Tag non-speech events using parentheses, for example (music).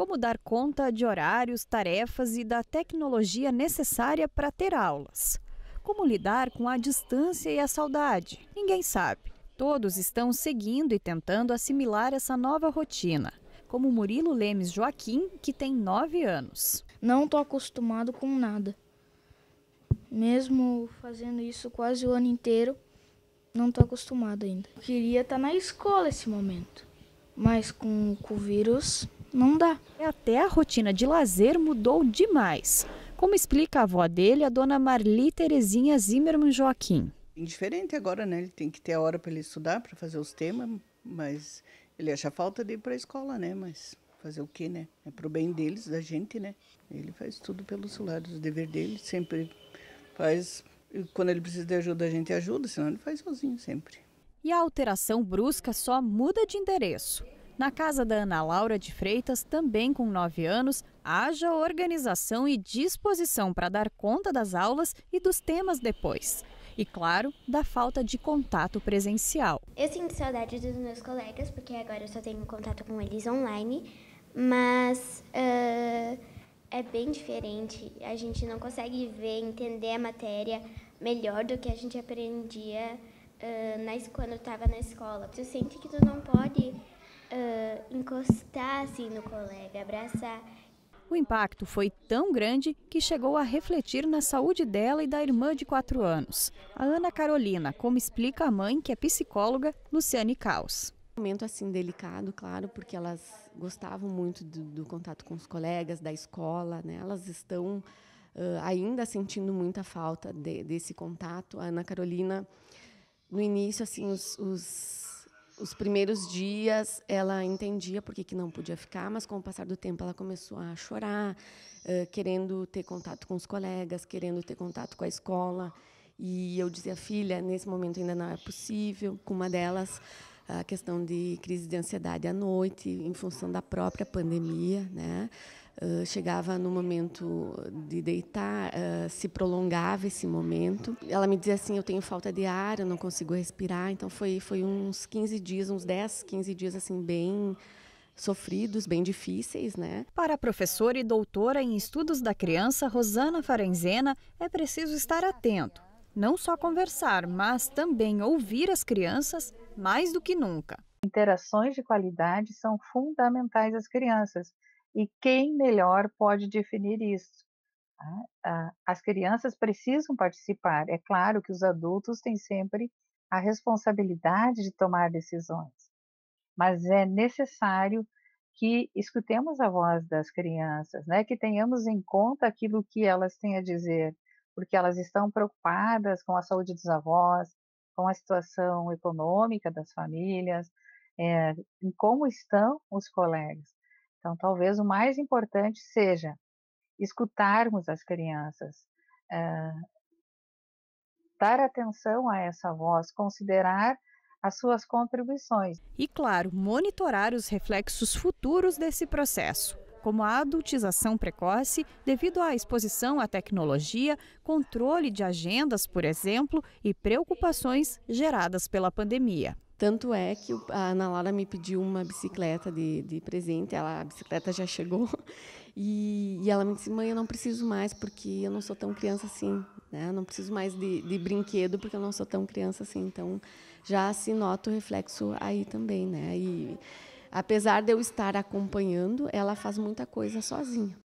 como dar conta de horários, tarefas e da tecnologia necessária para ter aulas. Como lidar com a distância e a saudade? Ninguém sabe. Todos estão seguindo e tentando assimilar essa nova rotina, como Murilo Lemes Joaquim, que tem 9 anos. Não estou acostumado com nada. Mesmo fazendo isso quase o ano inteiro, não estou acostumado ainda. Eu queria estar tá na escola esse momento, mas com, com o vírus não dá. É até a rotina de lazer mudou demais. Como explica a avó dele, a dona Marli Terezinha Zimmermann Joaquim. Indiferente agora, né? Ele tem que ter a hora para ele estudar, para fazer os temas, mas ele acha falta de ir para a escola, né? Mas fazer o quê, né? É pro bem deles, da gente, né? Ele faz tudo pelos celular, o dever dele sempre faz. E quando ele precisa de ajuda, a gente ajuda, senão ele faz sozinho sempre. E a alteração brusca só muda de endereço. Na casa da Ana Laura de Freitas, também com 9 anos, haja organização e disposição para dar conta das aulas e dos temas depois. E claro, da falta de contato presencial. Eu sinto saudade dos meus colegas, porque agora eu só tenho contato com eles online, mas uh, é bem diferente. A gente não consegue ver, entender a matéria melhor do que a gente aprendia uh, na, quando estava na escola. Tu sente que tu não pode uh, encostar assim no colega, abraçar. O impacto foi tão grande que chegou a refletir na saúde dela e da irmã de quatro anos. A Ana Carolina, como explica a mãe, que é psicóloga, Luciane Caos. Um momento assim delicado, claro, porque elas gostavam muito do, do contato com os colegas, da escola, né? Elas estão uh, ainda sentindo muita falta de, desse contato. A Ana Carolina, no início, assim, os, os os primeiros dias ela entendia por que, que não podia ficar, mas com o passar do tempo ela começou a chorar, uh, querendo ter contato com os colegas, querendo ter contato com a escola. E eu dizia, filha, nesse momento ainda não é possível. Com uma delas, a questão de crise de ansiedade à noite, em função da própria pandemia, né? Ah, chegava no momento de deitar, uh, se prolongava esse momento. Ela me dizia assim: Eu tenho falta de ar, eu não consigo respirar. Então, foi, foi uns 15 dias, uns 10, 15 dias, assim, bem sofridos, bem difíceis, né? Para a professora e doutora em estudos da criança, Rosana Farenzena, é preciso estar atento. Não só conversar, mas também ouvir as crianças mais do que nunca. Interações de qualidade são fundamentais às crianças, e quem melhor pode definir isso? Ah, ah, as crianças precisam participar. É claro que os adultos têm sempre a responsabilidade de tomar decisões, mas é necessário que escutemos a voz das crianças, né? que tenhamos em conta aquilo que elas têm a dizer, porque elas estão preocupadas com a saúde dos avós, com a situação econômica das famílias, é, em como estão os colegas. Então, talvez o mais importante seja escutarmos as crianças, eh, dar atenção a essa voz, considerar as suas contribuições. E, claro, monitorar os reflexos futuros desse processo como a adultização precoce devido à exposição à tecnologia, controle de agendas, por exemplo, e preocupações geradas pela pandemia. Tanto é que a Ana Laura me pediu uma bicicleta de, de presente, ela, a bicicleta já chegou, (laughs) e, e, ela me disse, mãe, eu não preciso mais, porque eu não sou tão criança assim, né? não preciso mais de, de brinquedo, porque eu não sou tão criança assim. Então, já se nota o reflexo aí também, né? E, Apesar de eu estar acompanhando, ela faz muita coisa sozinha.